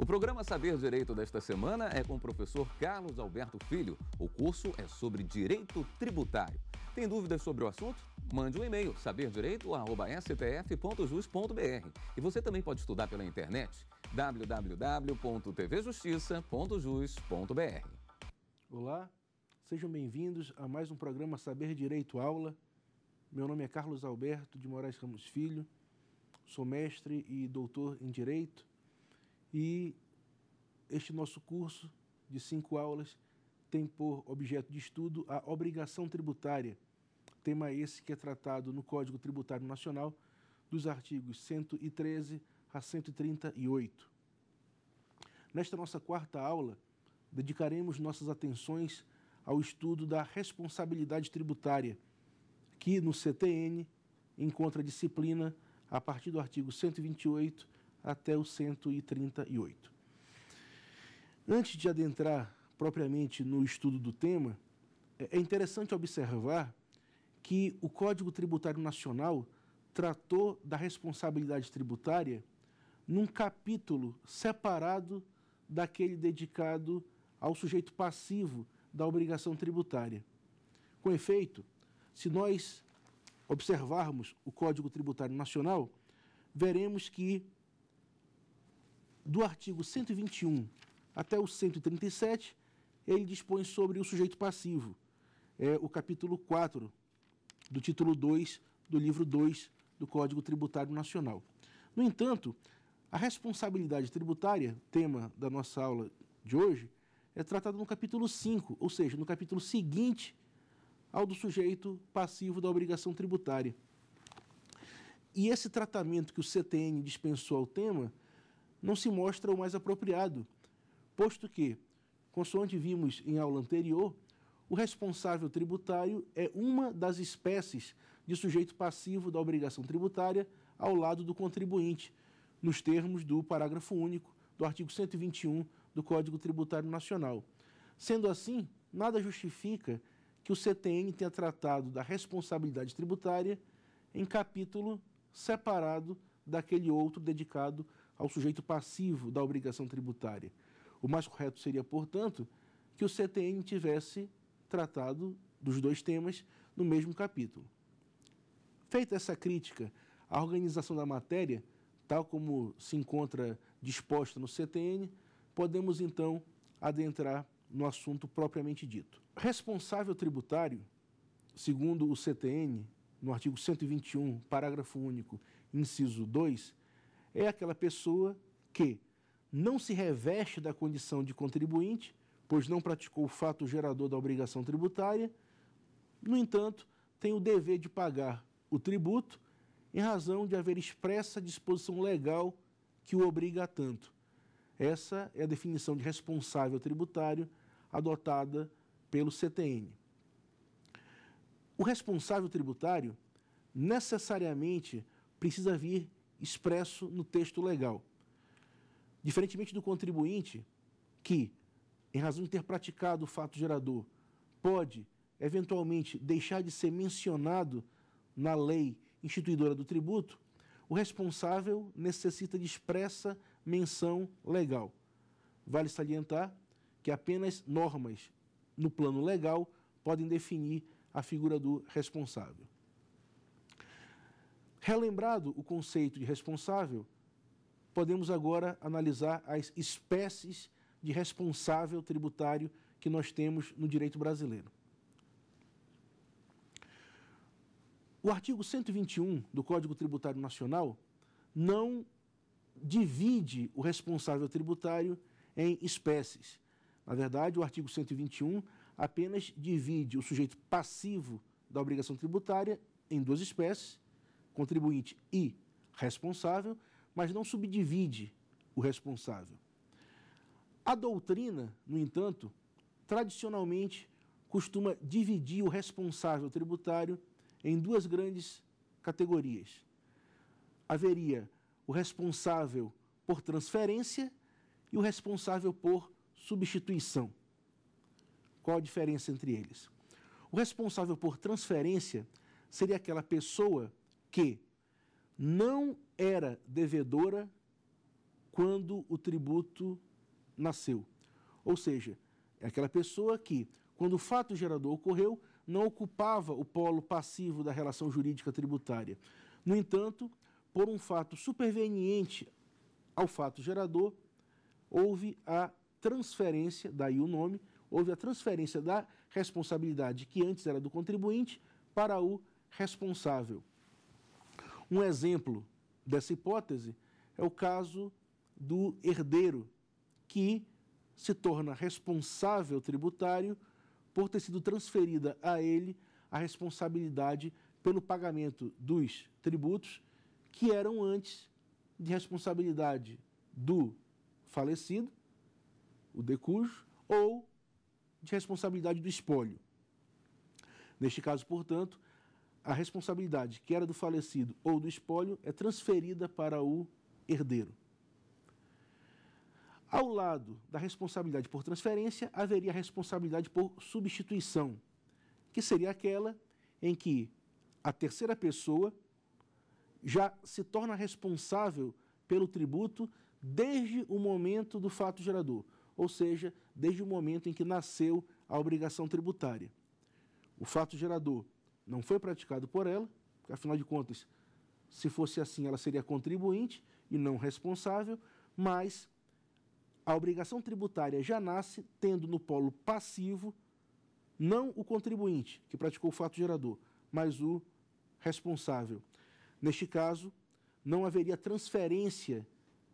O programa Saber Direito desta semana é com o professor Carlos Alberto Filho. O curso é sobre direito tributário. Tem dúvidas sobre o assunto? Mande um e-mail saberdireito@stf.jus.br. E você também pode estudar pela internet www.tvjustiça.jus.br. Olá, sejam bem-vindos a mais um programa Saber Direito Aula. Meu nome é Carlos Alberto de Moraes Ramos Filho. Sou mestre e doutor em direito e este nosso curso de cinco aulas tem por objeto de estudo a obrigação tributária, tema esse que é tratado no Código Tributário Nacional dos artigos 113 a 138. Nesta nossa quarta aula, dedicaremos nossas atenções ao estudo da responsabilidade tributária, que no CTN encontra disciplina a partir do artigo 128 até o 138. Antes de adentrar propriamente no estudo do tema, é, é interessante observar que o Código Tributário Nacional tratou da responsabilidade tributária num capítulo separado daquele dedicado ao sujeito passivo da obrigação tributária. Com efeito, se nós observarmos o Código Tributário Nacional, veremos que do artigo 121 até o 137, ele dispõe sobre o sujeito passivo. É o capítulo 4 do título 2 do livro 2 do Código Tributário Nacional. No entanto, a responsabilidade tributária, tema da nossa aula de hoje, é tratada no capítulo 5, ou seja, no capítulo seguinte ao do sujeito passivo da obrigação tributária. E esse tratamento que o CTN dispensou ao tema não se mostra o mais apropriado, posto que, consoante vimos em aula anterior, o responsável tributário é uma das espécies de sujeito passivo da obrigação tributária ao lado do contribuinte, nos termos do parágrafo único do artigo 121 do Código Tributário Nacional. Sendo assim, nada justifica que o CTN tenha tratado da responsabilidade tributária em capítulo separado daquele outro dedicado ao sujeito passivo da obrigação tributária. O mais correto seria, portanto, que o CTN tivesse tratado dos dois temas no mesmo capítulo. Feita essa crítica à organização da matéria, tal como se encontra disposta no CTN, podemos então adentrar no assunto propriamente dito. Responsável tributário, segundo o CTN, no artigo 121, parágrafo único, inciso 2, é aquela pessoa que não se reveste da condição de contribuinte, pois não praticou o fato gerador da obrigação tributária, no entanto, tem o dever de pagar o tributo em razão de haver expressa disposição legal que o obriga a tanto. Essa é a definição de responsável tributário adotada pelo CTN. O responsável tributário necessariamente precisa vir expresso no texto legal. Diferentemente do contribuinte, que, em razão de ter praticado o fato gerador, pode eventualmente deixar de ser mencionado na lei instituidora do tributo, o responsável necessita de expressa menção legal. Vale salientar que apenas normas no plano legal podem definir a figura do responsável. Relembrado o conceito de responsável, podemos agora analisar as espécies de responsável tributário que nós temos no direito brasileiro. O artigo 121 do Código Tributário Nacional não divide o responsável tributário em espécies. Na verdade, o artigo 121 apenas divide o sujeito passivo da obrigação tributária em duas espécies contribuinte e responsável, mas não subdivide o responsável. A doutrina, no entanto, tradicionalmente costuma dividir o responsável tributário em duas grandes categorias. Haveria o responsável por transferência e o responsável por substituição. Qual a diferença entre eles? O responsável por transferência seria aquela pessoa que não era devedora quando o tributo nasceu. Ou seja, é aquela pessoa que, quando o fato gerador ocorreu, não ocupava o polo passivo da relação jurídica tributária. No entanto, por um fato superveniente ao fato gerador, houve a transferência, daí o nome, houve a transferência da responsabilidade que antes era do contribuinte para o responsável. Um exemplo dessa hipótese é o caso do herdeiro que se torna responsável tributário por ter sido transferida a ele a responsabilidade pelo pagamento dos tributos que eram antes de responsabilidade do falecido, o decujo, ou de responsabilidade do espólio. Neste caso, portanto, a responsabilidade que era do falecido ou do espólio é transferida para o herdeiro. Ao lado da responsabilidade por transferência, haveria a responsabilidade por substituição, que seria aquela em que a terceira pessoa já se torna responsável pelo tributo desde o momento do fato gerador, ou seja, desde o momento em que nasceu a obrigação tributária. O fato gerador não foi praticado por ela, porque, afinal de contas, se fosse assim, ela seria contribuinte e não responsável, mas a obrigação tributária já nasce tendo no polo passivo não o contribuinte que praticou o fato gerador, mas o responsável. Neste caso, não haveria transferência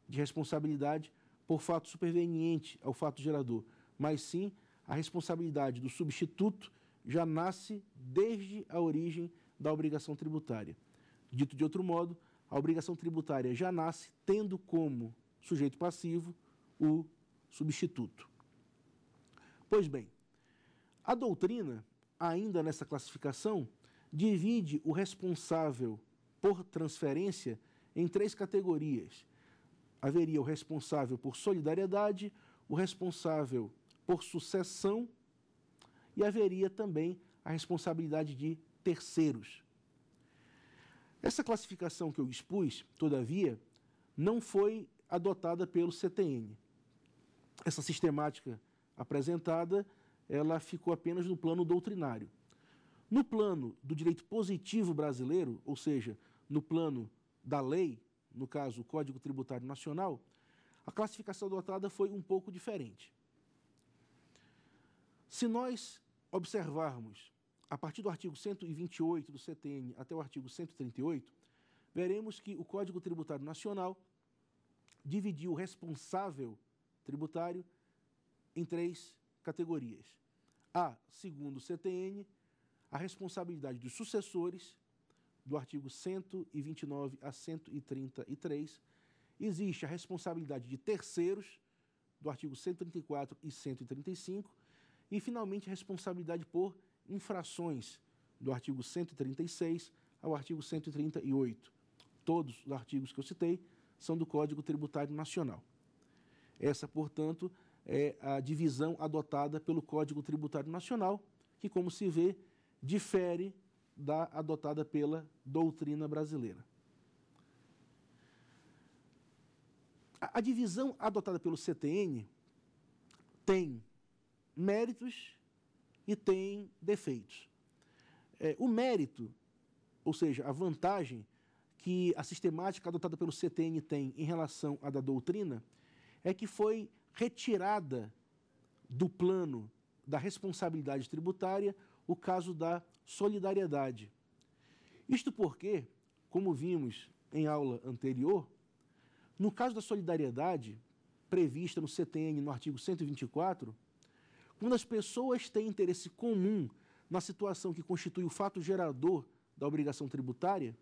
de responsabilidade por fato superveniente ao fato gerador, mas sim a responsabilidade do substituto já nasce desde a origem da obrigação tributária. Dito de outro modo, a obrigação tributária já nasce tendo como sujeito passivo o substituto. Pois bem, a doutrina, ainda nessa classificação, divide o responsável por transferência em três categorias. Haveria o responsável por solidariedade, o responsável por sucessão e haveria também a responsabilidade de terceiros. Essa classificação que eu expus, todavia, não foi adotada pelo CTN. Essa sistemática apresentada, ela ficou apenas no plano doutrinário. No plano do direito positivo brasileiro, ou seja, no plano da lei, no caso o Código Tributário Nacional, a classificação adotada foi um pouco diferente. Se nós observarmos a partir do artigo 128 do CTN até o artigo 138, veremos que o Código Tributário Nacional dividiu o responsável tributário em três categorias. A, segundo o CTN, a responsabilidade dos sucessores, do artigo 129 a 133, existe a responsabilidade de terceiros, do artigo 134 e 135, e, finalmente, responsabilidade por infrações do artigo 136 ao artigo 138. Todos os artigos que eu citei são do Código Tributário Nacional. Essa, portanto, é a divisão adotada pelo Código Tributário Nacional, que, como se vê, difere da adotada pela doutrina brasileira. A, a divisão adotada pelo CTN tem méritos e tem defeitos. É, o mérito, ou seja, a vantagem que a sistemática adotada pelo CTN tem em relação à da doutrina, é que foi retirada do plano da responsabilidade tributária o caso da solidariedade. Isto porque, como vimos em aula anterior, no caso da solidariedade, prevista no CTN no artigo 124, quando as pessoas têm interesse comum na situação que constitui o fato gerador da obrigação tributária,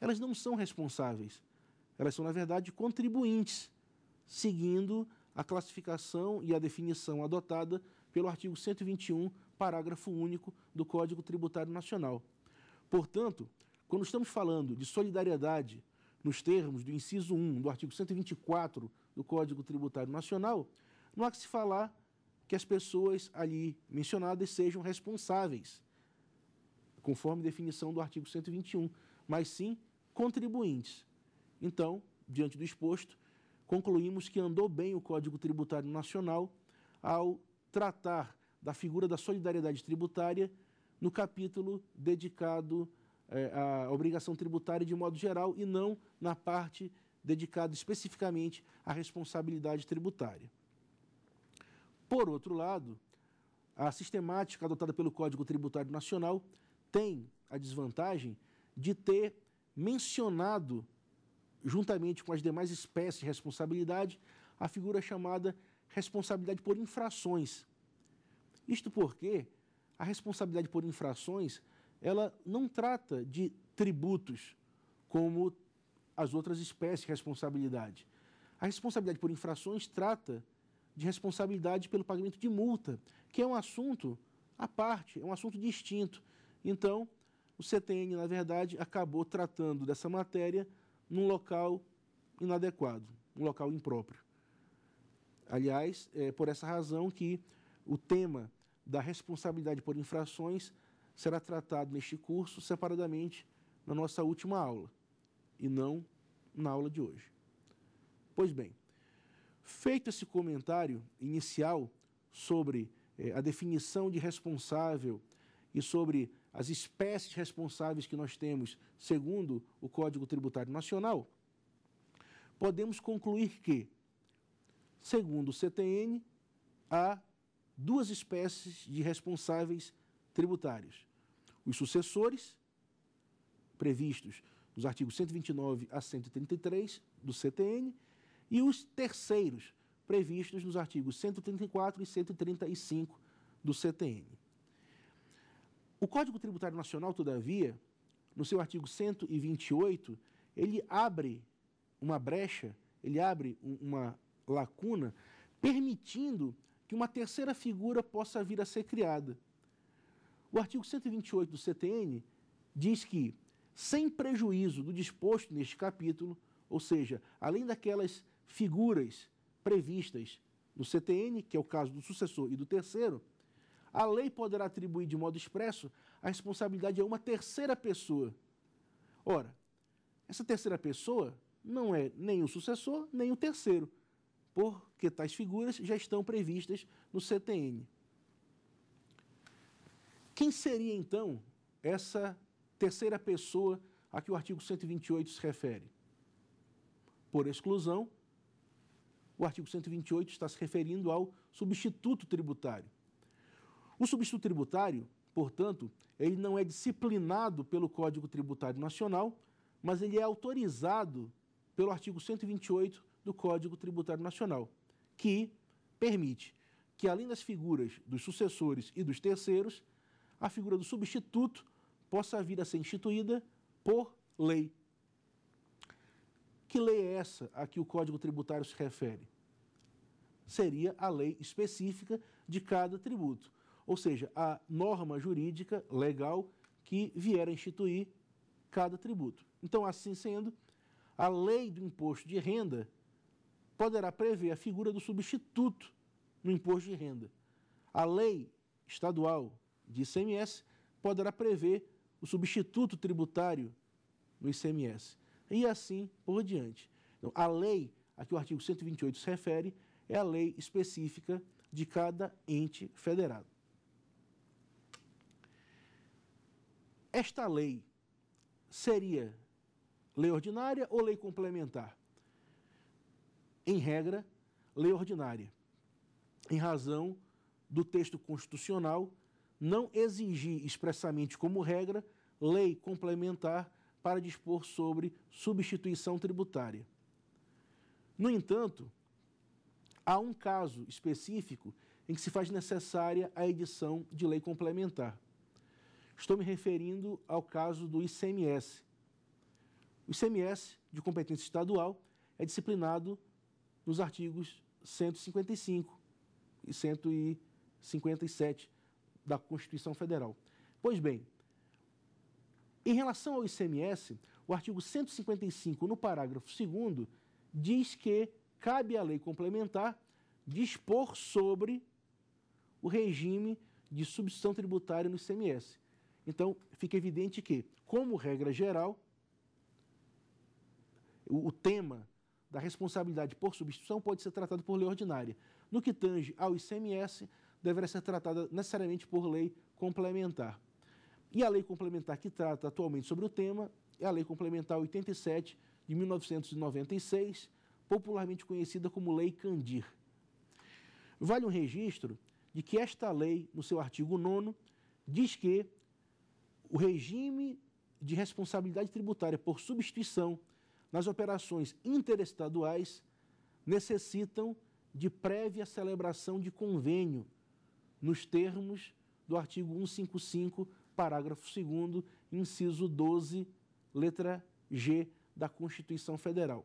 elas não são responsáveis. Elas são, na verdade, contribuintes, seguindo a classificação e a definição adotada pelo artigo 121, parágrafo único do Código Tributário Nacional. Portanto, quando estamos falando de solidariedade nos termos do inciso 1 do artigo 124 do Código Tributário Nacional, não há que se falar que as pessoas ali mencionadas sejam responsáveis, conforme definição do artigo 121, mas sim contribuintes. Então, diante do exposto, concluímos que andou bem o Código Tributário Nacional ao tratar da figura da solidariedade tributária no capítulo dedicado é, à obrigação tributária de modo geral e não na parte dedicada especificamente à responsabilidade tributária. Por outro lado, a sistemática adotada pelo Código Tributário Nacional tem a desvantagem de ter mencionado, juntamente com as demais espécies de responsabilidade, a figura chamada responsabilidade por infrações. Isto porque a responsabilidade por infrações ela não trata de tributos como as outras espécies de responsabilidade. A responsabilidade por infrações trata de responsabilidade pelo pagamento de multa, que é um assunto à parte, é um assunto distinto. Então, o CTN, na verdade, acabou tratando dessa matéria num local inadequado, um local impróprio. Aliás, é por essa razão que o tema da responsabilidade por infrações será tratado neste curso separadamente na nossa última aula e não na aula de hoje. Pois bem, Feito esse comentário inicial sobre eh, a definição de responsável e sobre as espécies responsáveis que nós temos segundo o Código Tributário Nacional, podemos concluir que, segundo o CTN, há duas espécies de responsáveis tributários: os sucessores, previstos nos artigos 129 a 133 do CTN, e os terceiros, previstos nos artigos 134 e 135 do CTN. O Código Tributário Nacional, todavia, no seu artigo 128, ele abre uma brecha, ele abre uma lacuna, permitindo que uma terceira figura possa vir a ser criada. O artigo 128 do CTN diz que, sem prejuízo do disposto neste capítulo, ou seja, além daquelas figuras previstas no CTN, que é o caso do sucessor e do terceiro, a lei poderá atribuir de modo expresso a responsabilidade a uma terceira pessoa. Ora, essa terceira pessoa não é nem o sucessor, nem o terceiro, porque tais figuras já estão previstas no CTN. Quem seria então essa terceira pessoa a que o artigo 128 se refere? Por exclusão, o artigo 128 está se referindo ao substituto tributário. O substituto tributário, portanto, ele não é disciplinado pelo Código Tributário Nacional, mas ele é autorizado pelo artigo 128 do Código Tributário Nacional, que permite que, além das figuras dos sucessores e dos terceiros, a figura do substituto possa vir a ser instituída por lei. Que lei é essa a que o Código Tributário se refere? seria a lei específica de cada tributo, ou seja, a norma jurídica legal que vier a instituir cada tributo. Então, assim sendo, a lei do imposto de renda poderá prever a figura do substituto no imposto de renda. A lei estadual de ICMS poderá prever o substituto tributário no ICMS. E assim por diante. Então, a lei a que o artigo 128 se refere é a lei específica de cada ente federado. Esta lei seria lei ordinária ou lei complementar? Em regra, lei ordinária, em razão do texto constitucional não exigir expressamente como regra lei complementar para dispor sobre substituição tributária. No entanto, Há um caso específico em que se faz necessária a edição de lei complementar. Estou me referindo ao caso do ICMS. O ICMS, de competência estadual, é disciplinado nos artigos 155 e 157 da Constituição Federal. Pois bem, em relação ao ICMS, o artigo 155, no parágrafo 2, diz que cabe à lei complementar dispor sobre o regime de substituição tributária no ICMS. Então, fica evidente que, como regra geral, o, tema da responsabilidade por substituição pode ser tratado por lei ordinária. No que tange ao ICMS, deverá ser tratada necessariamente por lei complementar. E a lei complementar que trata atualmente sobre o tema é a Lei Complementar 87 de 1996, popularmente conhecida como Lei Candir. Vale um registro de que esta lei, no seu artigo 9, diz que o regime de responsabilidade tributária por substituição nas operações interestaduais necessitam de prévia celebração de convênio nos termos do artigo 155, parágrafo 2 inciso 12, letra G da Constituição Federal.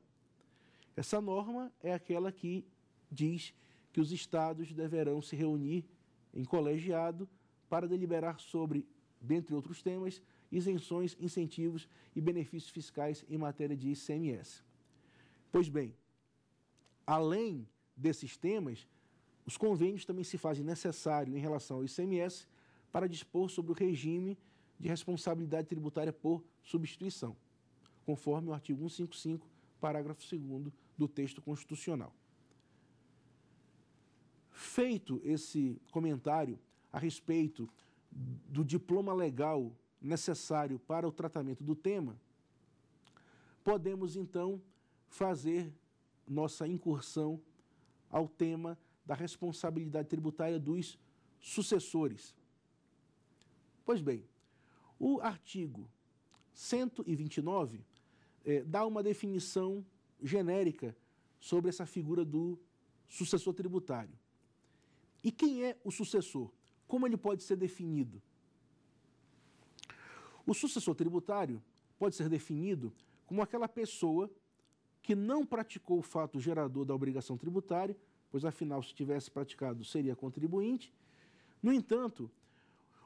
Essa norma é aquela que diz que os estados deverão se reunir em colegiado para deliberar sobre, dentre outros temas, isenções, incentivos e benefícios fiscais em matéria de ICMS. Pois bem, além desses temas, os convênios também se fazem necessário em relação ao ICMS para dispor sobre o regime de responsabilidade tributária por substituição, conforme o artigo 155, parágrafo 2 do texto constitucional. Feito esse comentário a respeito do diploma legal necessário para o tratamento do tema, podemos então fazer nossa incursão ao tema da responsabilidade tributária dos sucessores. Pois bem, o artigo 129 eh, dá uma definição genérica sobre essa figura do sucessor tributário. E quem é o sucessor? Como ele pode ser definido? O sucessor tributário pode ser definido como aquela pessoa que não praticou o fato gerador da obrigação tributária, pois afinal, se tivesse praticado, seria contribuinte. No entanto,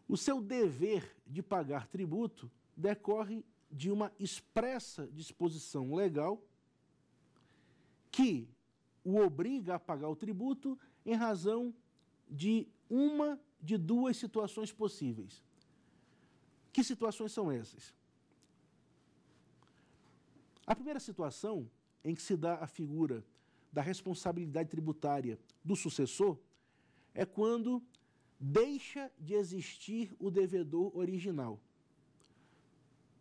o seu dever de pagar tributo decorre de uma expressa disposição legal que o obriga a pagar o tributo em razão de uma de duas situações possíveis. Que situações são essas? A primeira situação em que se dá a figura da responsabilidade tributária do sucessor é quando deixa de existir o devedor original.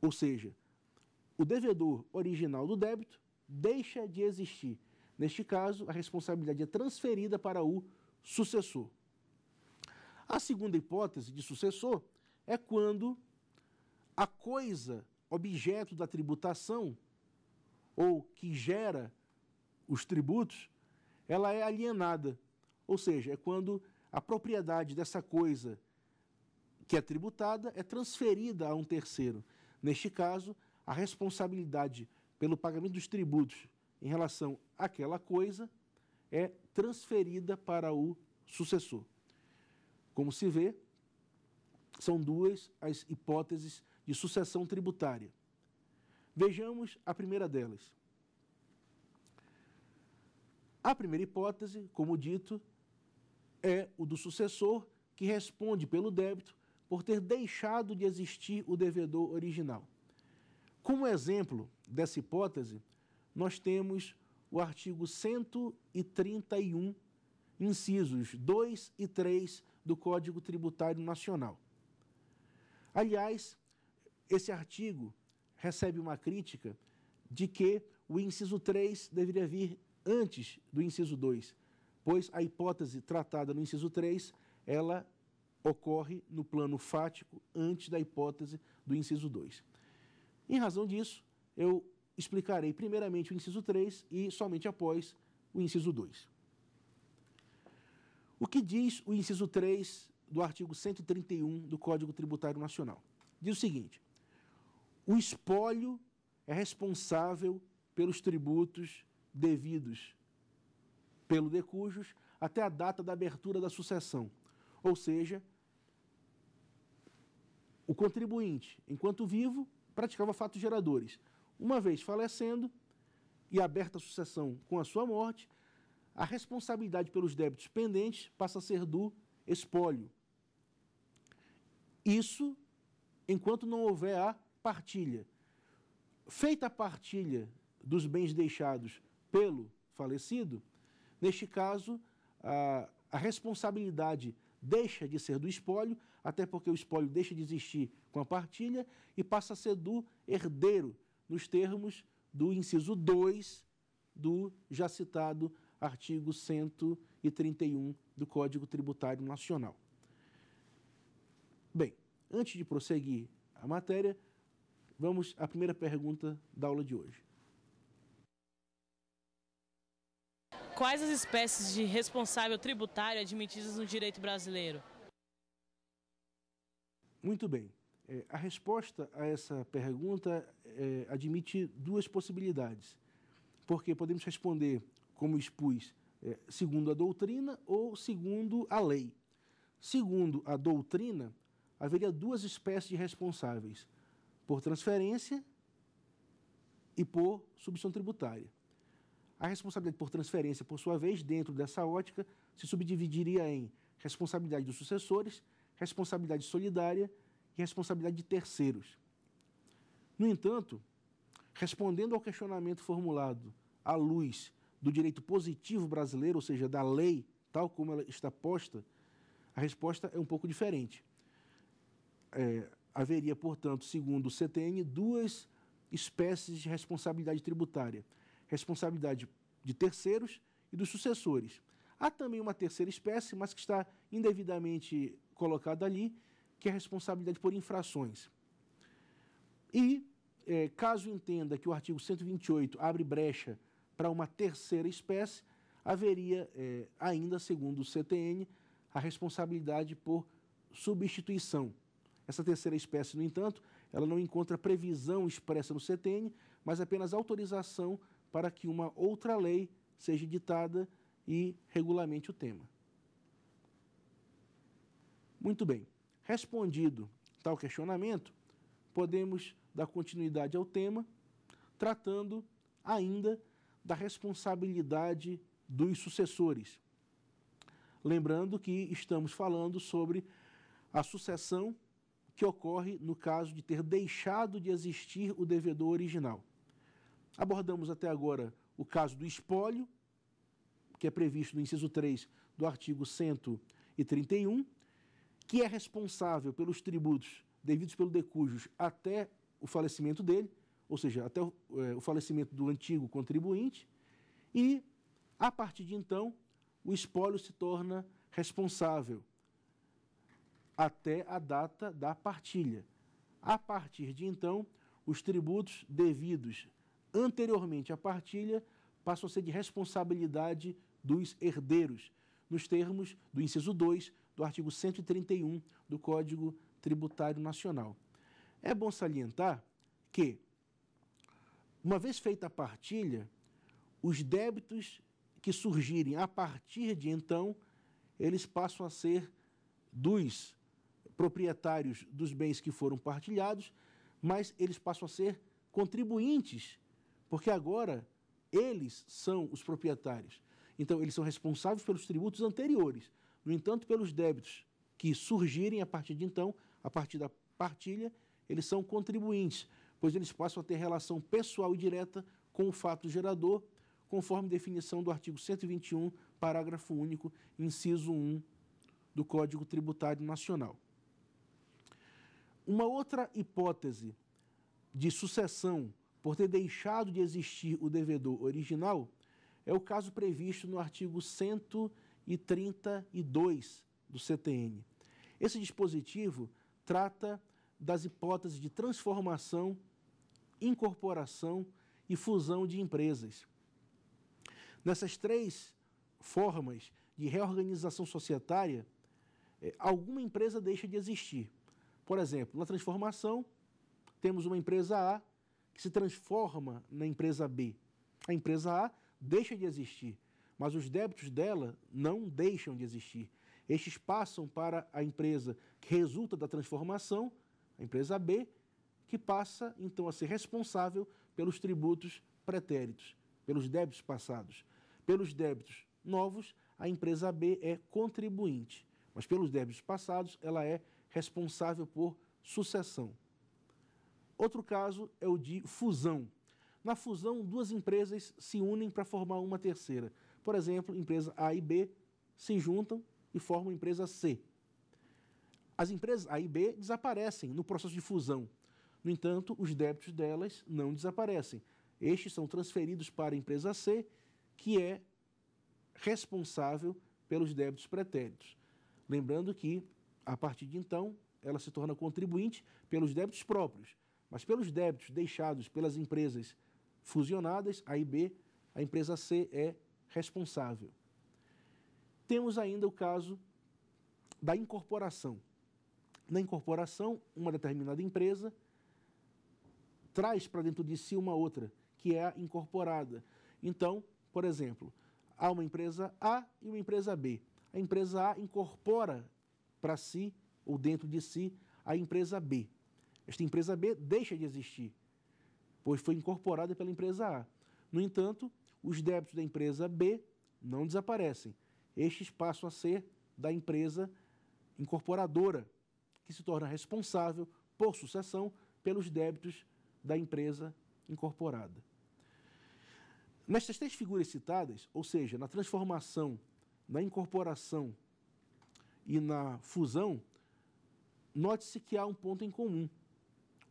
Ou seja, o devedor original do débito deixa de existir. Neste caso, a responsabilidade é transferida para o sucessor. A segunda hipótese de sucessor é quando a coisa objeto da tributação ou que gera os tributos, ela é alienada. Ou seja, é quando a propriedade dessa coisa que é tributada é transferida a um terceiro. Neste caso, a responsabilidade pelo pagamento dos tributos em relação àquela coisa é transferida para o sucessor. Como se vê, são duas as hipóteses de sucessão tributária. Vejamos a primeira delas. A primeira hipótese, como dito, é o do sucessor que responde pelo débito por ter deixado de existir o devedor original. Como exemplo, dessa hipótese, nós temos o artigo 131, incisos 2 e 3 do Código Tributário Nacional. Aliás, esse artigo recebe uma crítica de que o inciso 3 deveria vir antes do inciso 2, pois a hipótese tratada no inciso 3, ela ocorre no plano fático antes da hipótese do inciso 2. Em razão disso, eu explicarei primeiramente o inciso 3 e somente após o inciso 2. O que diz o inciso 3 do artigo 131 do Código Tributário Nacional? Diz o seguinte: o espólio é responsável pelos tributos devidos pelo decujus até a data da abertura da sucessão. Ou seja, o contribuinte, enquanto vivo, praticava fatos geradores. Uma vez falecendo e aberta a sucessão com a sua morte, a responsabilidade pelos débitos pendentes passa a ser do espólio. Isso enquanto não houver a partilha. Feita a partilha dos bens deixados pelo falecido, neste caso, a, a responsabilidade deixa de ser do espólio, até porque o espólio deixa de existir com a partilha e passa a ser do herdeiro nos termos do inciso 2 do já citado artigo 131 do Código Tributário Nacional. Bem, antes de prosseguir a matéria, vamos à primeira pergunta da aula de hoje. Quais as espécies de responsável tributário admitidas no direito brasileiro? Muito bem. É, a resposta a essa pergunta é, admite duas possibilidades, porque podemos responder, como expus, é, segundo a doutrina ou segundo a lei. Segundo a doutrina, haveria duas espécies de responsáveis, por transferência e por submissão tributária. A responsabilidade por transferência, por sua vez, dentro dessa ótica, se subdividiria em responsabilidade dos sucessores, responsabilidade solidária e é responsabilidade de terceiros. No entanto, respondendo ao questionamento formulado à luz do direito positivo brasileiro, ou seja, da lei tal como ela está posta, a resposta é um pouco diferente. É, haveria, portanto, segundo o CTN, duas espécies de responsabilidade tributária: responsabilidade de terceiros e dos sucessores. Há também uma terceira espécie, mas que está indevidamente colocada ali, que é a responsabilidade por infrações. E, é, caso entenda que o artigo 128 abre brecha para uma terceira espécie, haveria, é, ainda segundo o CTN, a responsabilidade por substituição. Essa terceira espécie, no entanto, ela não encontra previsão expressa no CTN, mas apenas autorização para que uma outra lei seja ditada e regulamente o tema. Muito bem. Respondido tal questionamento, podemos dar continuidade ao tema, tratando ainda da responsabilidade dos sucessores. Lembrando que estamos falando sobre a sucessão que ocorre no caso de ter deixado de existir o devedor original. Abordamos até agora o caso do espólio, que é previsto no inciso 3 do artigo 131 que é responsável pelos tributos devidos pelo Decujus até o falecimento dele, ou seja, até o, é, o falecimento do antigo contribuinte, e a partir de então o espólio se torna responsável até a data da partilha. A partir de então, os tributos devidos anteriormente à partilha passam a ser de responsabilidade dos herdeiros, nos termos do inciso 2 do artigo 131 do Código Tributário Nacional. É bom salientar que, uma vez feita a partilha, os débitos que surgirem a partir de então, eles passam a ser dos proprietários dos bens que foram partilhados, mas eles passam a ser contribuintes, porque agora eles são os proprietários. Então, eles são responsáveis pelos tributos anteriores. No entanto, pelos débitos que surgirem a partir de então, a partir da partilha, eles são contribuintes, pois eles passam a ter relação pessoal e direta com o fato gerador, conforme definição do artigo 121, parágrafo único, inciso 1 do Código Tributário Nacional. Uma outra hipótese de sucessão por ter deixado de existir o devedor original é o caso previsto no artigo 121 e 32 do CTN. Esse dispositivo trata das hipóteses de transformação, incorporação e fusão de empresas. Nessas três formas de reorganização societária, é, alguma empresa deixa de existir. Por exemplo, na transformação, temos uma empresa A que se transforma na empresa B. A empresa A deixa de existir mas os débitos dela não deixam de existir. Estes passam para a empresa que resulta da transformação, a empresa B, que passa então a ser responsável pelos tributos pretéritos, pelos débitos passados. Pelos débitos novos, a empresa B é contribuinte, mas pelos débitos passados, ela é responsável por sucessão. Outro caso é o de fusão. Na fusão, duas empresas se unem para formar uma terceira. Por exemplo, empresa A e B se juntam e formam empresa C. As empresas A e B desaparecem no processo de fusão. No entanto, os débitos delas não desaparecem. Estes são transferidos para a empresa C, que é responsável pelos débitos pretéritos. Lembrando que, a partir de então, ela se torna contribuinte pelos débitos próprios, mas pelos débitos deixados pelas empresas fusionadas, A e B, a empresa C é responsável. Temos ainda o caso da incorporação. Na incorporação, uma determinada empresa traz para dentro de si uma outra, que é a incorporada. Então, por exemplo, há uma empresa A e uma empresa B. A empresa A incorpora para si, ou dentro de si, a empresa B. Esta empresa B deixa de existir, pois foi incorporada pela empresa A. No entanto, os débitos da empresa B não desaparecem. Estes passam a ser da empresa incorporadora, que se torna responsável por sucessão pelos débitos da empresa incorporada. Nestas três figuras citadas, ou seja, na transformação, na incorporação e na fusão, note-se que há um ponto em comum.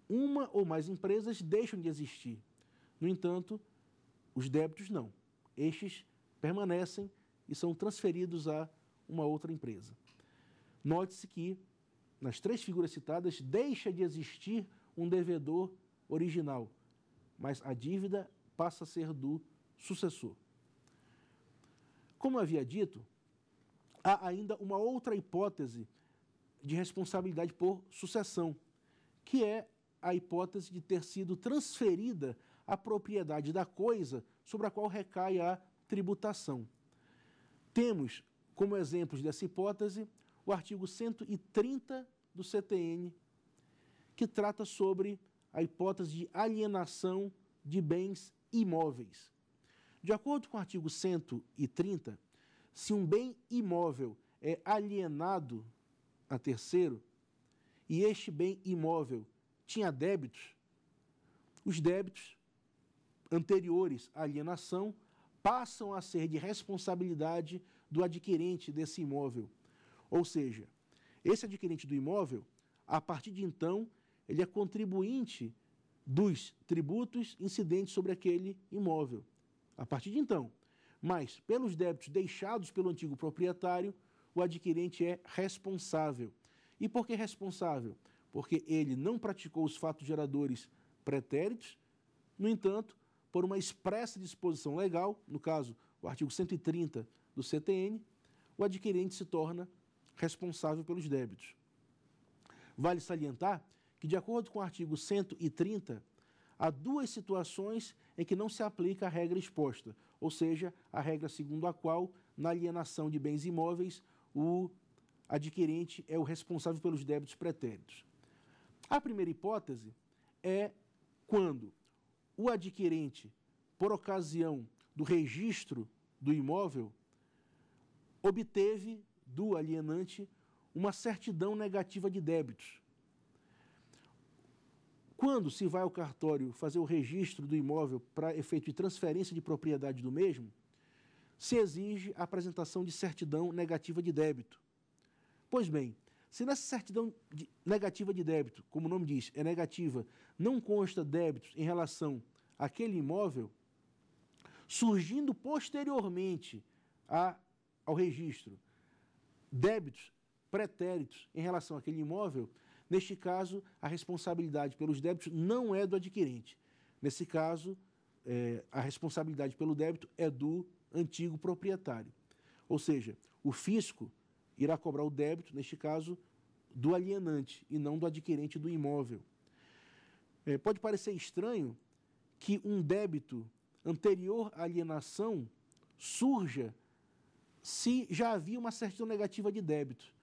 Uma ou mais empresas deixam de existir. No entanto, os débitos não. Estes permanecem e são transferidos a uma outra empresa. Note-se que, nas três figuras citadas, deixa de existir um devedor original, mas a dívida passa a ser do sucessor. Como havia dito, há ainda uma outra hipótese de responsabilidade por sucessão, que é a hipótese de ter sido transferida a propriedade da coisa sobre a qual recai a tributação. Temos como exemplos dessa hipótese o artigo 130 do CTN, que trata sobre a hipótese de alienação de bens imóveis. De acordo com o artigo 130, se um bem imóvel é alienado a terceiro e este bem imóvel tinha débitos, os débitos anteriores à alienação passam a ser de responsabilidade do adquirente desse imóvel. Ou seja, esse adquirente do imóvel, a partir de então, ele é contribuinte dos tributos incidentes sobre aquele imóvel. A partir de então. Mas, pelos débitos deixados pelo antigo proprietário, o adquirente é responsável. E por que responsável? Porque ele não praticou os fatos geradores pretéritos, no entanto, por uma expressa disposição legal, no caso, o artigo 130 do CTN, o adquirente se torna responsável pelos débitos. Vale salientar que, de acordo com o artigo 130, há duas situações em que não se aplica a regra exposta, ou seja, a regra segundo a qual, na alienação de bens imóveis, o adquirente é o responsável pelos débitos pretéritos. A primeira hipótese é quando o adquirente, por ocasião do registro do imóvel, obteve do alienante uma certidão negativa de débitos. Quando se vai ao cartório fazer o registro do imóvel para efeito de transferência de propriedade do mesmo, se exige a apresentação de certidão negativa de débito. Pois bem, se nessa certidão de, negativa de débito, como o nome diz, é negativa, não consta débitos em relação àquele imóvel, surgindo posteriormente a, ao registro débitos pretéritos em relação àquele imóvel, neste caso, a responsabilidade pelos débitos não é do adquirente. Nesse caso, é, a responsabilidade pelo débito é do antigo proprietário. Ou seja, o fisco irá cobrar o débito, neste caso, do alienante e não do adquirente do imóvel. É, pode parecer estranho que um débito anterior à alienação surja se já havia uma certidão negativa de débito.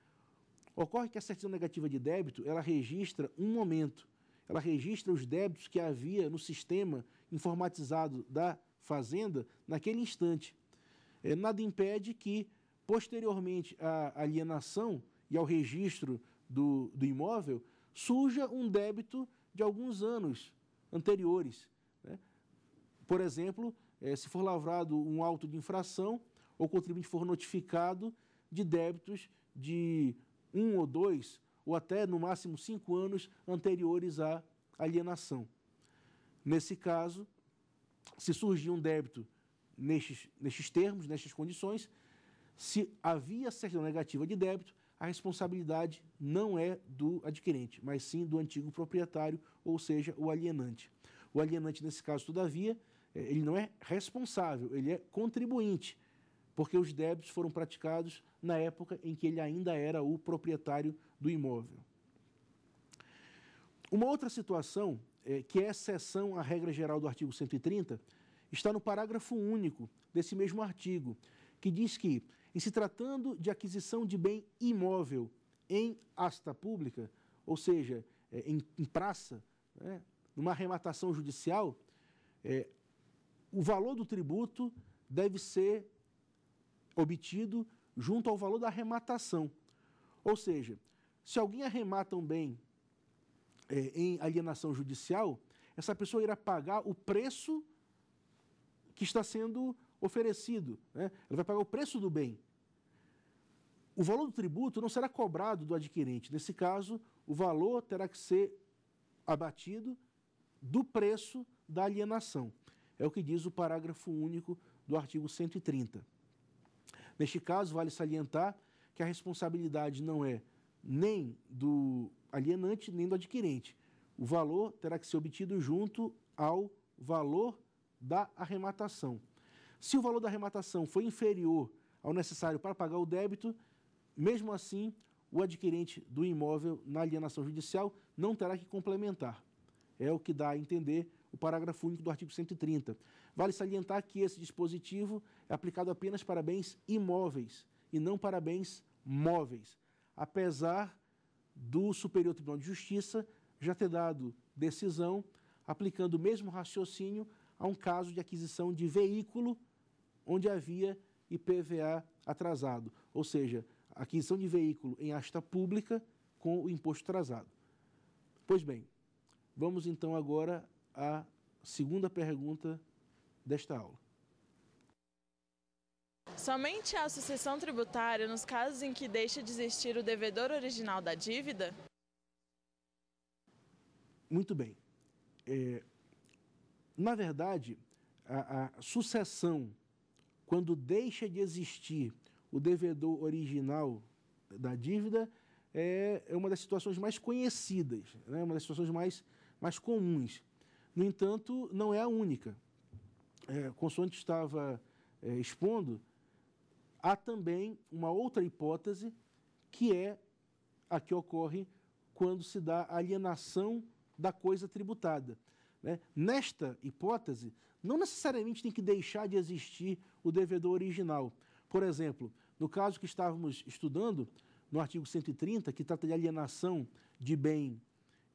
Ocorre que a certidão negativa de débito ela registra um momento, ela registra os débitos que havia no sistema informatizado da fazenda naquele instante. É, nada impede que posteriormente à alienação e ao registro do, do imóvel, surja um débito de alguns anos anteriores. Né? Por exemplo, eh, se for lavrado um auto de infração, o contribuinte for notificado de débitos de um ou dois, ou até no máximo cinco anos anteriores à alienação. Nesse caso, se surgir um débito nestes, nestes termos, nestas condições, se havia certidão negativa de débito, a responsabilidade não é do adquirente, mas sim do antigo proprietário, ou seja, o alienante. O alienante, nesse caso, todavia, é, ele não é responsável, ele é contribuinte, porque os débitos foram praticados na época em que ele ainda era o proprietário do imóvel. Uma outra situação, é, que é exceção à regra geral do artigo 130, está no parágrafo único desse mesmo artigo, que diz que em se tratando de aquisição de bem imóvel em asta pública, ou seja, é, em, em praça, né, numa arrematação judicial, é, o valor do tributo deve ser obtido junto ao valor da arrematação. Ou seja, se alguém arremata um bem é, em alienação judicial, essa pessoa irá pagar o preço que está sendo oferecido. Né? Ela vai pagar o preço do bem. O valor do tributo não será cobrado do adquirente. Nesse caso, o valor terá que ser abatido do preço da alienação. É o que diz o parágrafo único do artigo 130. Neste caso, vale salientar que a responsabilidade não é nem do alienante nem do adquirente. O valor terá que ser obtido junto ao valor da arrematação. Se o valor da arrematação for inferior ao necessário para pagar o débito, mesmo assim, o adquirente do imóvel na alienação judicial não terá que complementar. É o que dá a entender o parágrafo único do artigo 130. Vale salientar que esse dispositivo é aplicado apenas para bens imóveis e não para bens móveis, apesar do Superior Tribunal de Justiça já ter dado decisão aplicando o mesmo raciocínio a um caso de aquisição de veículo onde havia IPVA atrasado, ou seja, aquisição de veículo em asta pública com o imposto atrasado. Pois bem, vamos então agora à segunda pergunta desta aula. Somente a sucessão tributária nos casos em que deixa de existir o devedor original da dívida? Muito bem. É, na verdade, a, a sucessão, quando deixa de existir o devedor original da dívida é, é, uma das situações mais conhecidas, né? uma das situações mais, mais comuns. No entanto, não é a única. É, consoante estava é, expondo, há também uma outra hipótese que é a que ocorre quando se dá alienação da coisa tributada. Né? Nesta hipótese, não necessariamente tem que deixar de existir o devedor original. Por exemplo, no caso que estávamos estudando, no artigo 130, que trata de alienação de bem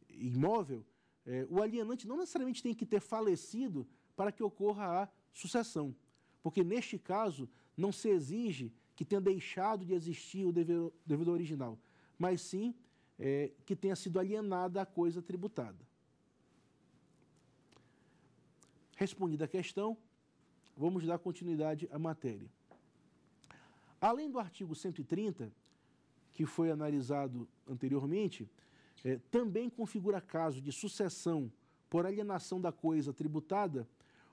imóvel, é, o alienante não necessariamente tem que ter falecido para que ocorra a sucessão. Porque neste caso, não se exige que tenha deixado de existir o devedor original, mas sim é, que tenha sido alienada a coisa tributada. Respondida a questão, vamos dar continuidade à matéria. Além do artigo 130, que foi analisado anteriormente, é, também configura caso de sucessão por alienação da coisa tributada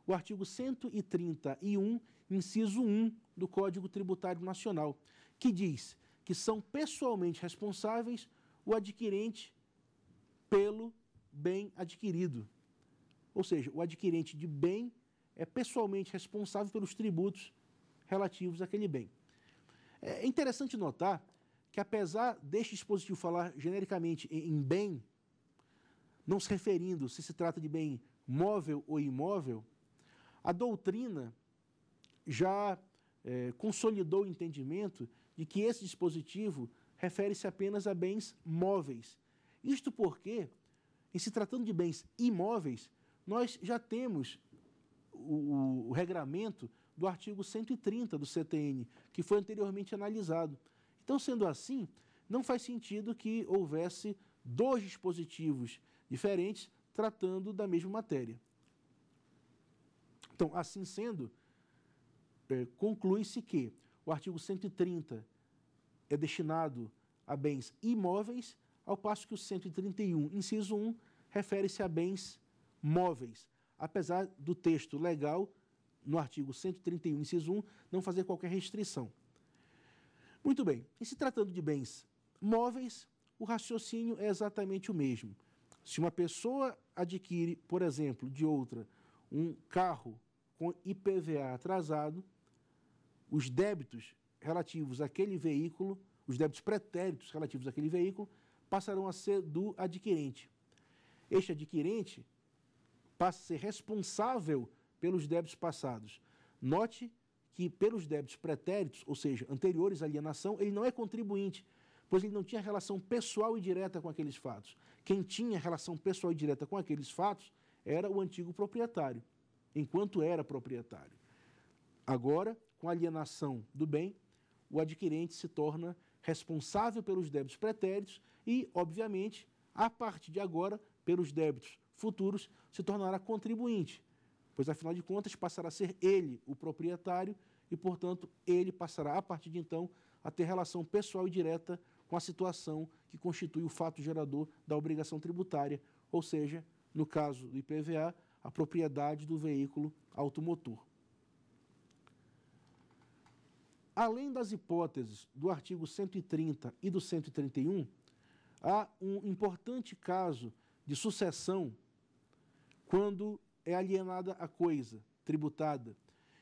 o artigo 131, inciso 1 do Código Tributário Nacional, que diz que são pessoalmente responsáveis o adquirente pelo bem adquirido. Ou seja, o adquirente de bem é pessoalmente responsável pelos tributos relativos àquele bem. É interessante notar que, apesar deste dispositivo falar genericamente em bem, não se referindo se se trata de bem móvel ou imóvel, a doutrina já é, consolidou o entendimento de que esse dispositivo refere-se apenas a bens móveis. Isto porque, em se tratando de bens imóveis, nós já temos o, o, o regramento do artigo 130 do CTN, que foi anteriormente analisado. Então, sendo assim, não faz sentido que houvesse dois dispositivos diferentes tratando da mesma matéria. Então, assim sendo, é, conclui-se que o artigo 130 é destinado a bens imóveis, ao passo que o 131, inciso 1, refere-se a bens móveis, apesar do texto legal no artigo 131, inciso 1, não fazer qualquer restrição. Muito bem, e se tratando de bens móveis, o raciocínio é exatamente o mesmo. Se uma pessoa adquire, por exemplo, de outra, um carro com IPVA atrasado, os débitos relativos àquele veículo, os débitos pretéritos relativos àquele veículo, passarão a ser do adquirente. Este adquirente passa a ser responsável pelos débitos passados. Note que pelos débitos pretéritos, ou seja, anteriores à alienação, ele não é contribuinte, pois ele não tinha relação pessoal e direta com aqueles fatos. Quem tinha relação pessoal e direta com aqueles fatos era o antigo proprietário, enquanto era proprietário. Agora, com a alienação do bem, o adquirente se torna responsável pelos débitos pretéritos e, obviamente, a partir de agora, pelos débitos futuros, se tornará contribuinte pois afinal de contas passará a ser ele o proprietário e, portanto, ele passará a partir de então a ter relação pessoal e direta com a situação que constitui o fato gerador da obrigação tributária, ou seja, no caso do IPVA, a propriedade do veículo automotor. Além das hipóteses do artigo 130 e do 131, há um importante caso de sucessão quando é alienada a coisa tributada.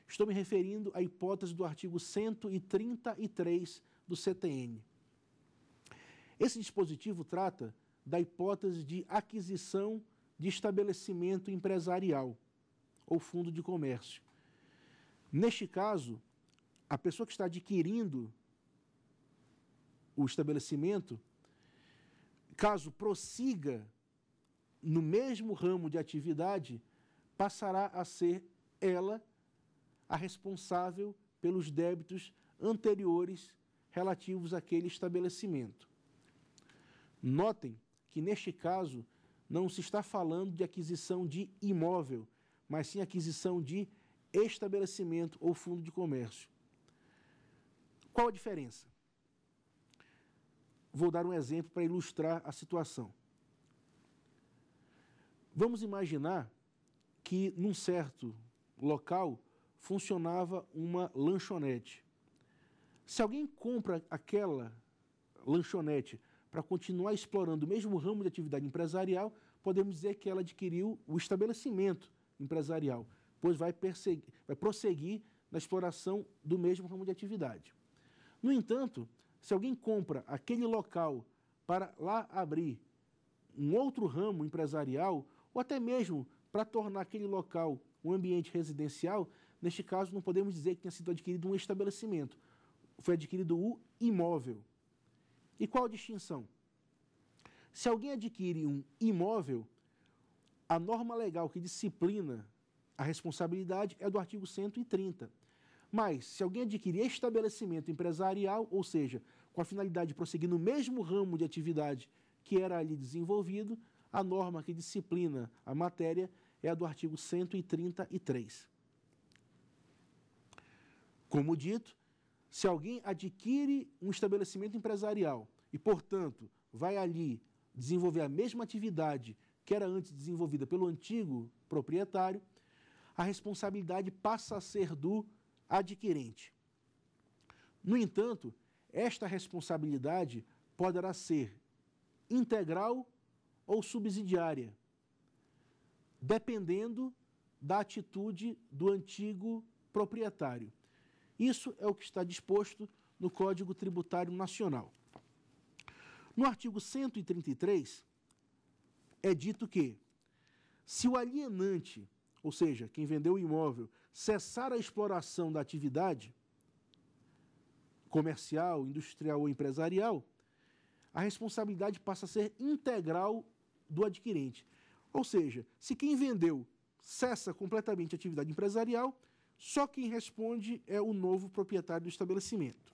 Estou me referindo à hipótese do artigo 133 do CTN. Esse dispositivo trata da hipótese de aquisição de estabelecimento empresarial ou fundo de comércio. Neste caso, a pessoa que está adquirindo o estabelecimento, caso prossiga no mesmo ramo de atividade, passará a ser ela a responsável pelos débitos anteriores relativos àquele estabelecimento. Notem que, neste caso, não se está falando de aquisição de imóvel, mas sim aquisição de estabelecimento ou fundo de comércio. Qual a diferença? Vou dar um exemplo para ilustrar a situação. Vamos imaginar que num certo local funcionava uma lanchonete. Se alguém compra aquela lanchonete para continuar explorando o mesmo ramo de atividade empresarial, podemos dizer que ela adquiriu o estabelecimento empresarial, pois vai, vai prosseguir na exploração do mesmo ramo de atividade. No entanto, se alguém compra aquele local para lá abrir um outro ramo empresarial, ou até mesmo para tornar aquele local um ambiente residencial, neste caso não podemos dizer que tenha sido adquirido um estabelecimento, foi adquirido o imóvel. E qual a distinção? Se alguém adquire um imóvel, a norma legal que disciplina a responsabilidade é do artigo 130. Mas, se alguém adquirir estabelecimento empresarial, ou seja, com a finalidade de prosseguir no mesmo ramo de atividade que era ali desenvolvido, a norma que disciplina a matéria é a do artigo 133. Como dito, se alguém adquire um estabelecimento empresarial e, portanto, vai ali desenvolver a mesma atividade que era antes desenvolvida pelo antigo proprietário, a responsabilidade passa a ser do adquirente. No entanto, esta responsabilidade poderá ser integral ou subsidiária, dependendo da atitude do antigo proprietário. Isso é o que está disposto no Código Tributário Nacional. No artigo 133, é dito que, se o alienante, ou seja, quem vendeu o imóvel, cessar a exploração da atividade comercial, industrial ou empresarial, a responsabilidade passa a ser integral do adquirente. Ou seja, se quem vendeu cessa completamente a atividade empresarial, só quem responde é o novo proprietário do estabelecimento.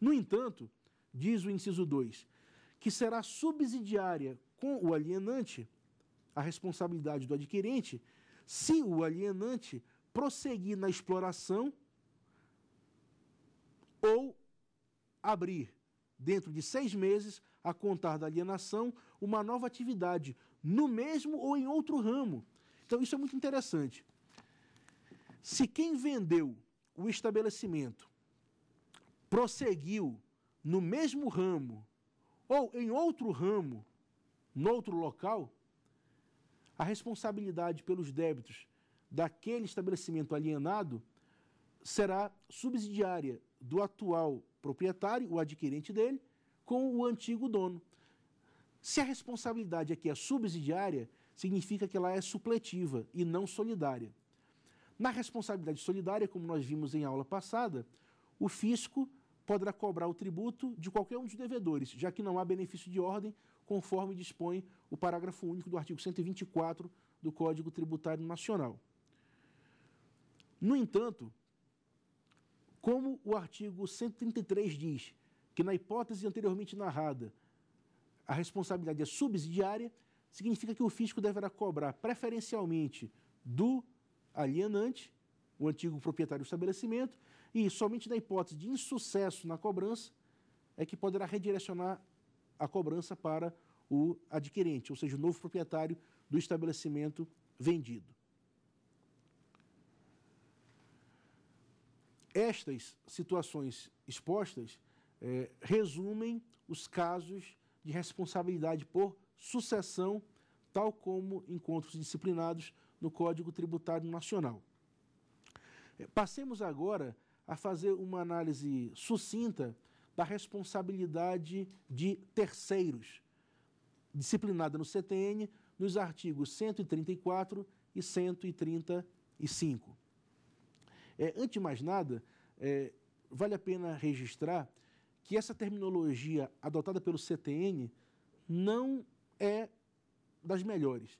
No entanto, diz o inciso 2, que será subsidiária com o alienante a responsabilidade do adquirente se o alienante prosseguir na exploração ou abrir, dentro de seis meses, a contar da alienação, uma nova atividade no mesmo ou em outro ramo. Então, isso é muito interessante. Se quem vendeu o estabelecimento prosseguiu no mesmo ramo ou em outro ramo, no outro local, a responsabilidade pelos débitos daquele estabelecimento alienado será subsidiária do atual proprietário, o adquirente dele, com o antigo dono. Se a responsabilidade aqui é subsidiária, significa que ela é supletiva e não solidária. Na responsabilidade solidária, como nós vimos em aula passada, o fisco poderá cobrar o tributo de qualquer um dos devedores, já que não há benefício de ordem, conforme dispõe o parágrafo único do artigo 124 do Código Tributário Nacional. No entanto, como o artigo 133 diz que, na hipótese anteriormente narrada, a responsabilidade é subsidiária, significa que o fisco deverá cobrar preferencialmente do alienante, o antigo proprietário do estabelecimento, e somente na hipótese de insucesso na cobrança é que poderá redirecionar a cobrança para o adquirente, ou seja, o novo proprietário do estabelecimento vendido. Estas situações expostas eh, resumem os casos de responsabilidade por sucessão, tal como encontros disciplinados no Código Tributário Nacional. É, passemos agora a fazer uma análise sucinta da responsabilidade de terceiros, disciplinada no CTN nos artigos 134 e 135. É, antes de mais nada, é, vale a pena registrar que essa terminologia adotada pelo CTN não é das melhores.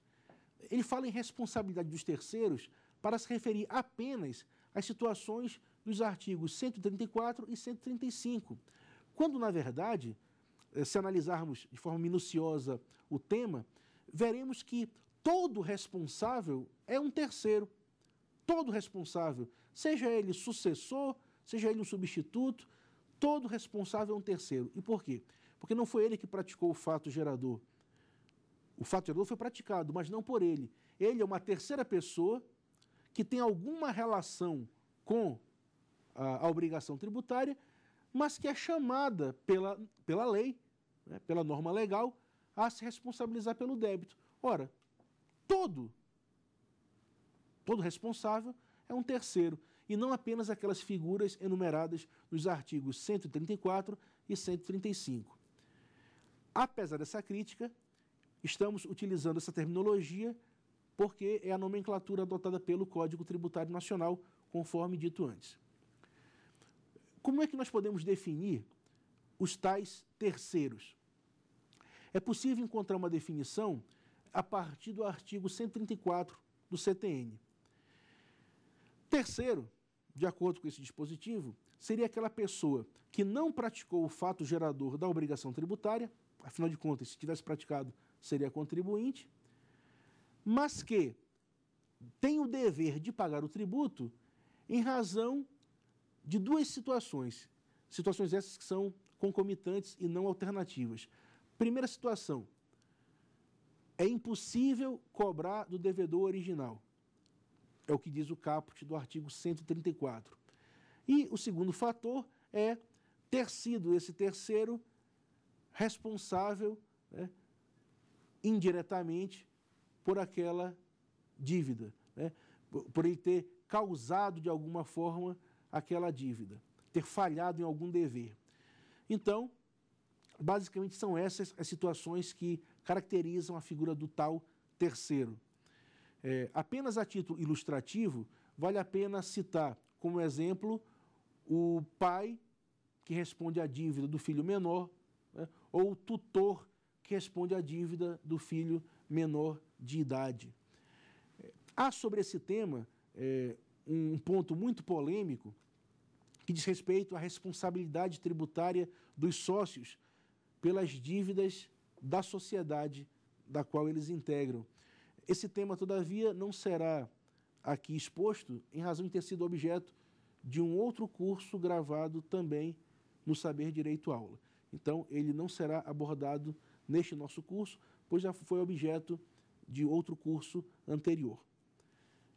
Ele fala em responsabilidade dos terceiros para se referir apenas às situações dos artigos 134 e 135, quando, na verdade, eh, se analisarmos de forma minuciosa o tema, veremos que todo responsável é um terceiro. Todo responsável, seja ele sucessor, seja ele um substituto, Todo responsável é um terceiro. E por quê? Porque não foi ele que praticou o fato gerador. O fato gerador foi praticado, mas não por ele. Ele é uma terceira pessoa que tem alguma relação com a, a obrigação tributária, mas que é chamada pela, pela lei, né, pela norma legal, a se responsabilizar pelo débito. Ora, todo, todo responsável é um terceiro e não apenas aquelas figuras enumeradas nos artigos 134 e 135. Apesar dessa crítica, estamos utilizando essa terminologia porque é a nomenclatura adotada pelo Código Tributário Nacional, conforme dito antes. Como é que nós podemos definir os tais terceiros? É possível encontrar uma definição a partir do artigo 134 do CTN. Terceiro, de acordo com esse dispositivo, seria aquela pessoa que não praticou o fato gerador da obrigação tributária, afinal de contas, se tivesse praticado, seria contribuinte, mas que tem o dever de pagar o tributo em razão de duas situações. Situações essas que são concomitantes e não alternativas. Primeira situação: é impossível cobrar do devedor original. É o que diz o caput do artigo 134. E o segundo fator é ter sido esse terceiro responsável né, indiretamente por aquela dívida, né, por ele ter causado de alguma forma aquela dívida, ter falhado em algum dever. Então, basicamente são essas as situações que caracterizam a figura do tal terceiro. É, apenas a título ilustrativo, vale a pena citar como exemplo o pai que responde à dívida do filho menor, né, ou o tutor que responde à dívida do filho menor de idade. É, há sobre esse tema é, um ponto muito polêmico que diz respeito à responsabilidade tributária dos sócios pelas dívidas da sociedade da qual eles integram. Esse tema, todavia, não será aqui exposto em razão de ter sido objeto de um outro curso gravado também no Saber Direito Aula. Então, ele não será abordado neste nosso curso, pois já foi objeto de outro curso anterior.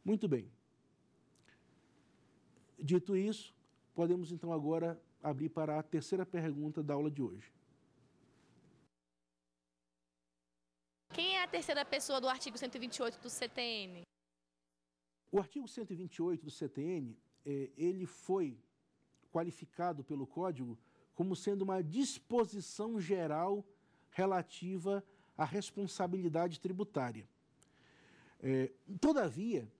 Muito bem. Dito isso, podemos então agora abrir para a terceira pergunta da aula de hoje. a terceira pessoa do artigo 128 do CTN? O artigo 128 do CTN, é, ele foi qualificado pelo Código como sendo uma disposição geral relativa à responsabilidade tributária. É, todavia,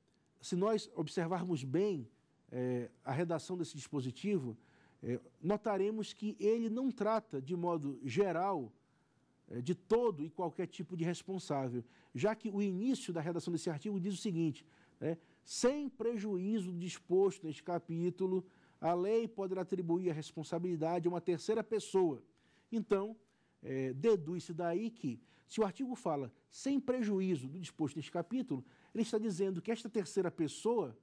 se nós observarmos bem é, a redação desse dispositivo, é, notaremos que ele não trata de modo geral eh, de todo e qualquer tipo de responsável, já que o início da redação desse artigo diz o seguinte: né, sem prejuízo do disposto neste capítulo, a lei poderá atribuir a responsabilidade a uma terceira pessoa. Então, é, deduz-se daí que, se o artigo fala sem prejuízo do disposto neste capítulo, ele está dizendo que esta terceira pessoa,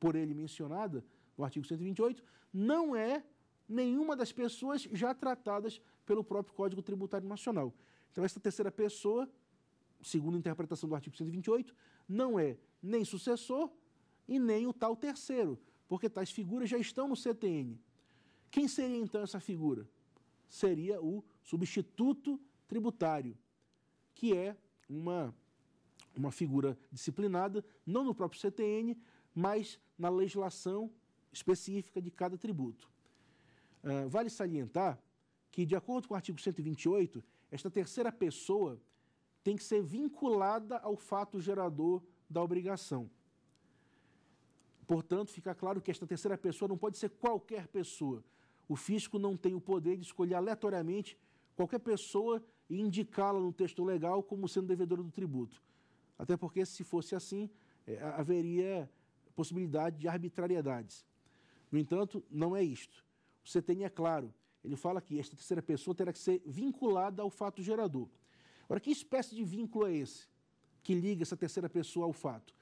por ele mencionada no artigo 128, não é nenhuma das pessoas já tratadas pelo próprio Código Tributário Nacional. Então, essa terceira pessoa, segundo a interpretação do artigo 128, não é nem sucessor e nem o tal terceiro, porque tais figuras já estão no CTN. Quem seria então essa figura? Seria o substituto tributário, que é uma, uma figura disciplinada, não no próprio CTN, mas na legislação específica de cada tributo. Uh, vale salientar que, de acordo com o artigo 128, esta terceira pessoa tem que ser vinculada ao fato gerador da obrigação. Portanto, fica claro que esta terceira pessoa não pode ser qualquer pessoa. O fisco não tem o poder de escolher aleatoriamente qualquer pessoa e indicá-la no texto legal como sendo devedora do tributo. Até porque, se fosse assim, é, haveria possibilidade de arbitrariedades. No entanto, não é isto. O CTN é claro ele fala que esta terceira pessoa terá que ser vinculada ao fato gerador. ora que espécie de vínculo é esse que liga essa terceira pessoa ao fato?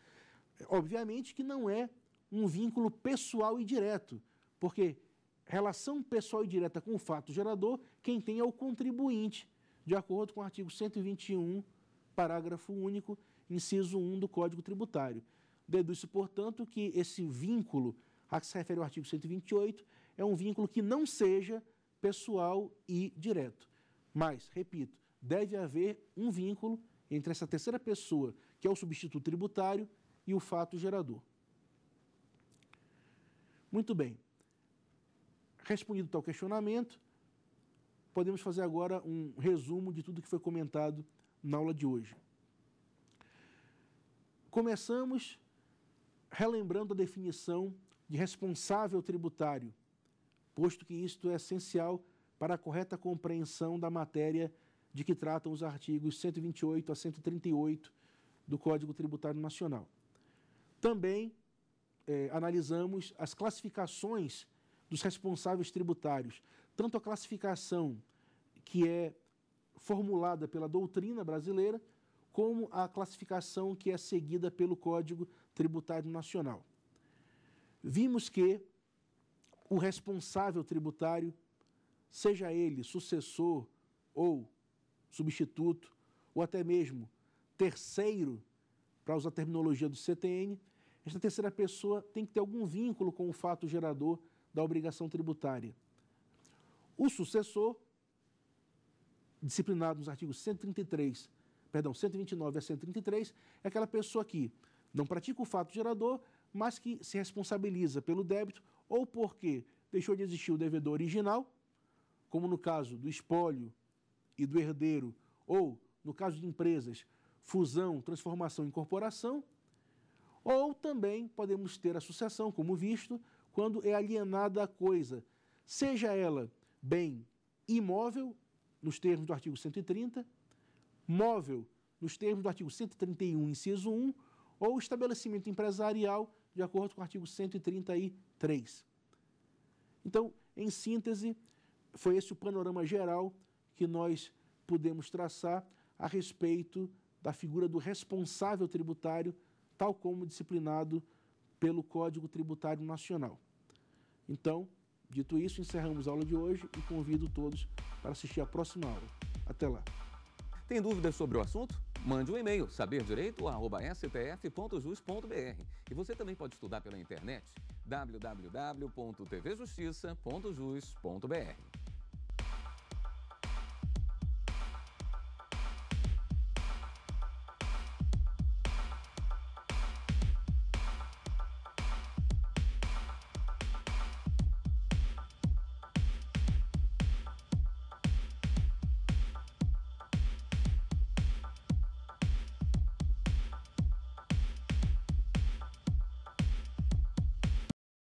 Obviamente que não é um vínculo pessoal e direto, porque relação pessoal e direta com o fato gerador, quem tem é o contribuinte, de acordo com o artigo 121, parágrafo único, inciso 1 do Código Tributário. Deduz-se, portanto, que esse vínculo a que se refere o artigo 128 é um vínculo que não seja pessoal e direto. Mas, repito, deve haver um vínculo entre essa terceira pessoa, que é o substituto tributário, e o fato gerador. Muito bem. Respondido tal questionamento, podemos fazer agora um resumo de tudo que foi comentado na aula de hoje. Começamos relembrando a definição de responsável tributário posto que isto é essencial para a correta compreensão da matéria de que tratam os artigos 128 a 138 do Código Tributário Nacional. Também eh, analisamos as classificações dos responsáveis tributários, tanto a classificação que é formulada pela doutrina brasileira, como a classificação que é seguida pelo Código Tributário Nacional. Vimos que o responsável tributário, seja ele sucessor ou substituto, ou até mesmo terceiro, para usar a terminologia do CTN, esta terceira pessoa tem que ter algum vínculo com o fato gerador da obrigação tributária. O sucessor, disciplinado nos artigos 133, perdão, 129 a 133, é aquela pessoa que não pratica o fato gerador, mas que se responsabiliza pelo débito ou porque deixou de existir o devedor original, como no caso do espólio e do herdeiro, ou no caso de empresas, fusão, transformação e incorporação, ou também podemos ter a sucessão, como visto, quando é alienada a coisa, seja ela bem imóvel, nos termos do artigo 130, móvel, nos termos do artigo 131, inciso 1, ou estabelecimento empresarial de acordo com o artigo 133. Então, em síntese, foi esse o panorama geral que nós pudemos traçar a respeito da figura do responsável tributário, tal como disciplinado pelo Código Tributário Nacional. Então, dito isso, encerramos a aula de hoje e convido todos para assistir a próxima aula. Até lá. Tem dúvidas sobre o assunto? Mande um e-mail, saberdireito.stf.jus.br. E você também pode estudar pela internet www.tvjustiça.jus.br.